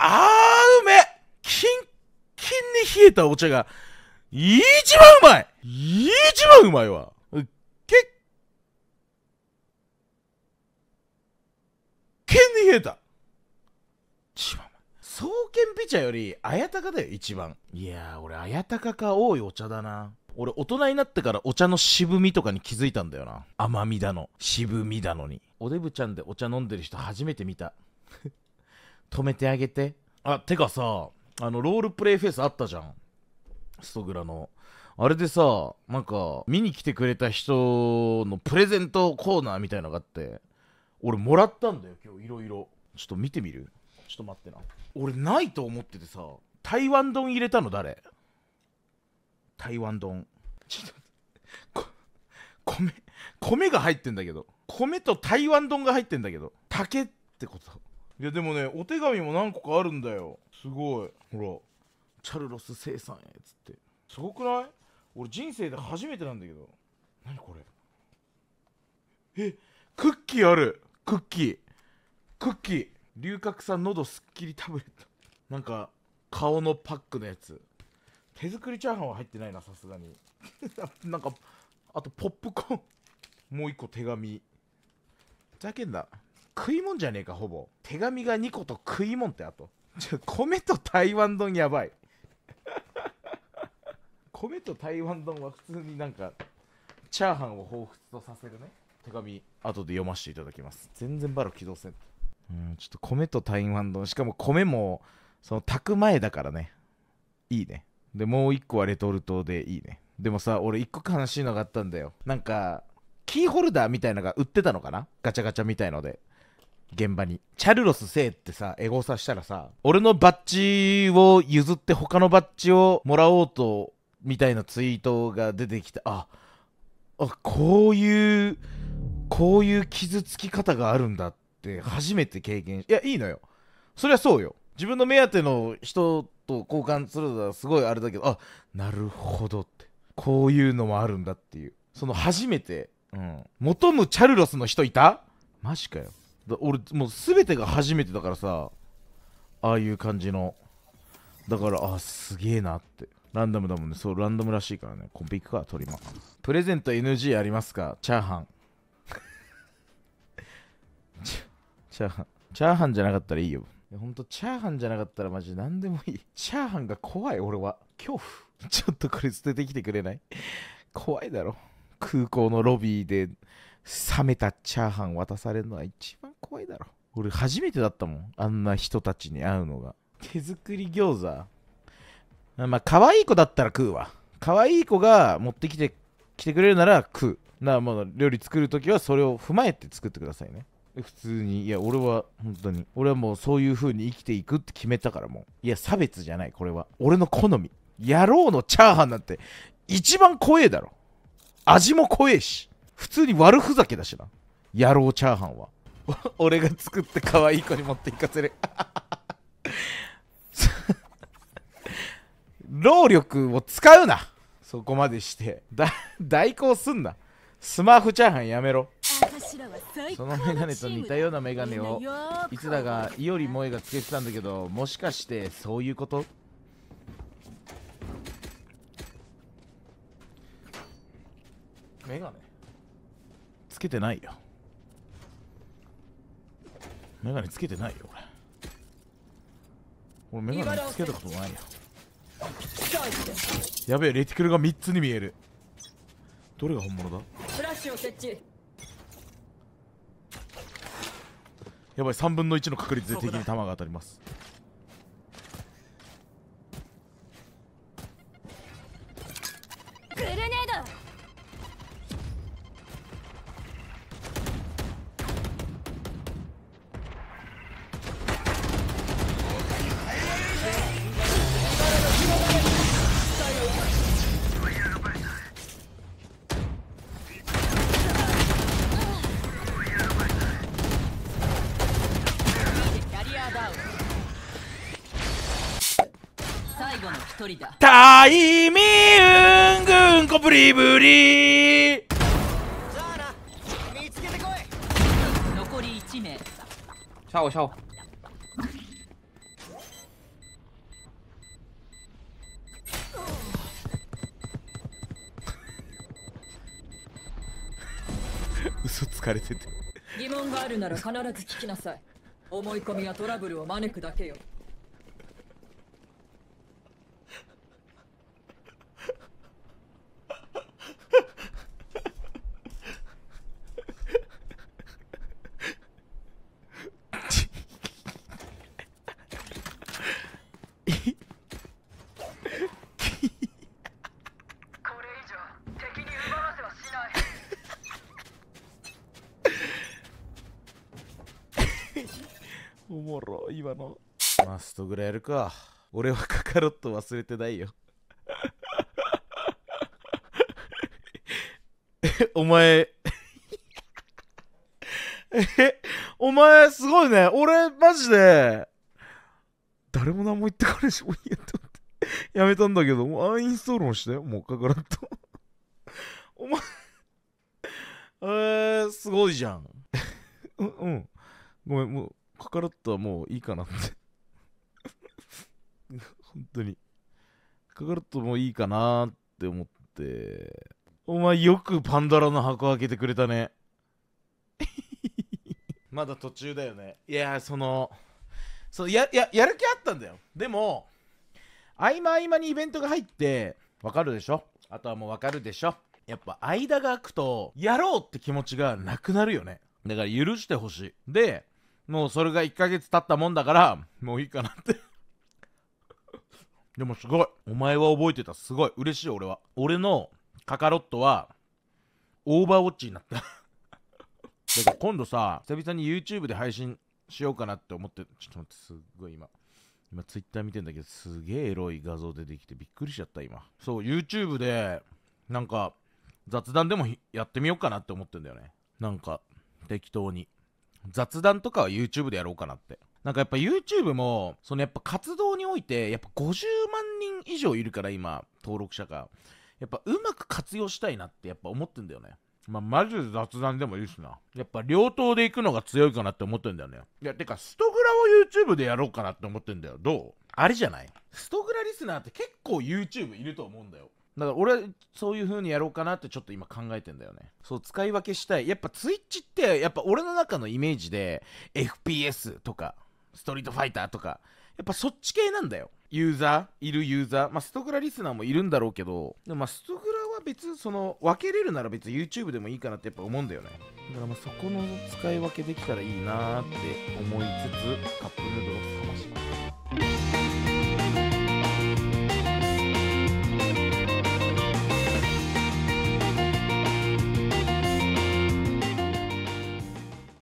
あーうめキンキンに冷えたお茶が、一番うまい一番うまいわけ、けんに冷えた一番うまい。双剣ピチャより、綾鷹だよ、一番。いやー、俺、綾鷹か多いお茶だな。俺、大人になってからお茶の渋みとかに気づいたんだよな。甘みだの、渋みだのに。おデブちゃんでお茶飲んでる人初めて見た。止めてあげてあてかさあのロールプレイフェスあったじゃんストグラのあれでさなんか見に来てくれた人のプレゼントコーナーみたいのがあって俺もらったんだよ今日いろいろちょっと見てみるちょっと待ってな俺ないと思っててさ台湾丼入れたの誰台湾丼ちょっと米米が入ってんだけど米と台湾丼が入ってんだけど竹ってこといやでもねお手紙も何個かあるんだよすごいほらチャルロス生産へっつってすごくない俺人生で初めてなんだけど何これえクッキーあるクッキークッキー龍角散喉すっきりタブレットなんか顔のパックのやつ手作りチャーハンは入ってないなさすがに なんかあとポップコーンもう一個手紙ふざけんな食いもんじゃねえかほぼ手紙が2個と食いもんってあと 米と台湾丼やばい 米と台湾丼は普通になんかチャーハンを彷彿とさせるね手紙後で読ませていただきます全然バロ起動せんうんちょっと米と台湾丼しかも米もその炊く前だからねいいねでもう1個はレトルトでいいねでもさ俺1個悲しいのがあったんだよなんかキーホルダーみたいなのが売ってたのかなガチャガチャみたいので現場にチャルロスせいってさエゴサしたらさ俺のバッジを譲って他のバッジをもらおうとみたいなツイートが出てきてああこういうこういう傷つき方があるんだって初めて経験いやいいのよそりゃそうよ自分の目当ての人と交換するのはすごいあれだけどあなるほどってこういうのもあるんだっていうその初めて、うん、求むチャルロスの人いたマジかよ俺もう全てが初めてだからさああいう感じのだからあすげえなってランダムだもんねそうランダムらしいからねコンビ行くか取りまプレゼント NG ありますかチャーハン チャーハンチャーハンじゃなかったらいいよほんとチャーハンじゃなかったらマジ何でもいいチャーハンが怖い俺は恐怖 ちょっとこれ捨ててきてくれない怖いだろ空港のロビーで冷めたチャーハン渡されるのは一番怖いだろ俺初めてだったもんあんな人たちに会うのが手作り餃子まあ可愛い子だったら食うわ可愛い子が持ってきて来てくれるなら食うなまあ料理作るときはそれを踏まえて作ってくださいね普通にいや俺は本当に俺はもうそういう風に生きていくって決めたからもういや差別じゃないこれは俺の好み野郎のチャーハンなんて一番怖えだろ味も怖えし普通に悪ふざけだしな野郎チャーハンは 俺が作って可愛い子に持っていかせる 労力を使うなそこまでして代行すんなスマホチャーハンやめろそのメガネと似たようなメガネをいつだがいより萌えがつけてたんだけどもしかしてそういうことメガネつけてないよメガネつけてないよ俺俺メガネつけたことないよやべえレティクルが3つに見えるどれが本物だフラッシュを設置やばい3分の1の確率で敵に弾が当たります人だタイミングンコブリブリ残り1名シャオシャオ 嘘つかれてて疑問があるなら必ず聞きなさい思い込みやトラブルを招くだけよおもろ、今の。マストぐらいやるか。俺はカカロット忘れてないよ。お前え、お前すごいね。俺、マジで、誰も何も言ってかれし、いやと思って、やめたんだけど、もうアンインストールもして、もうカカロット。お前、えー、すごいじゃん。ううん。ごめん、もう、カカロットはもういいかなって 本当に。カカロットもいいかなって思って。お前よくパンドラの箱開けてくれたね。まだ途中だよね。いや、その、そやややる気あったんだよ。でも、合間合間にイベントが入って、わかるでしょあとはもうわかるでしょやっぱ間が空くと、やろうって気持ちがなくなるよね。だから許してほしい。で、もうそれが1ヶ月経ったもんだから、もういいかなってでもすごい。お前は覚えてた。すごい。嬉しい、俺は。俺のカカロットは、オーバーウォッチになっただから今度さ、久々に YouTube で配信しようかなって思って、ちょっと待って、すっごい今。今 Twitter 見てんだけど、すげえエロい画像出てきてびっくりしちゃった、今。そう、YouTube で、なんか、雑談でもやってみようかなって思ってんだよね。なんか、適当に。雑談とかは YouTube でやろうかなって。なんかやっぱ YouTube も、そのやっぱ活動において、やっぱ50万人以上いるから今、登録者が。やっぱうまく活用したいなってやっぱ思ってんだよね。まあ、マジで雑談でもいいしな。やっぱ両党で行くのが強いかなって思ってんだよね。いや、てか、ストグラを YouTube でやろうかなって思ってんだよ。どうあれじゃないストグラリスナーって結構 YouTube いると思うんだよ。だから俺はそういう風にやろうかなってちょっと今考えてんだよね。そう、使い分けしたい。やっぱ Twitch って、やっぱ俺の中のイメージで、FPS とか、ストリートファイターとか、やっぱそっち系なんだよ。ユーザー、いるユーザー。まあ、ストグラリスナーもいるんだろうけど、でもまあ、ストグラは別、その、分けれるなら別 YouTube でもいいかなってやっぱ思うんだよね。だからまあ、そこの使い分けできたらいいなーって思いつつ、カップヌードルを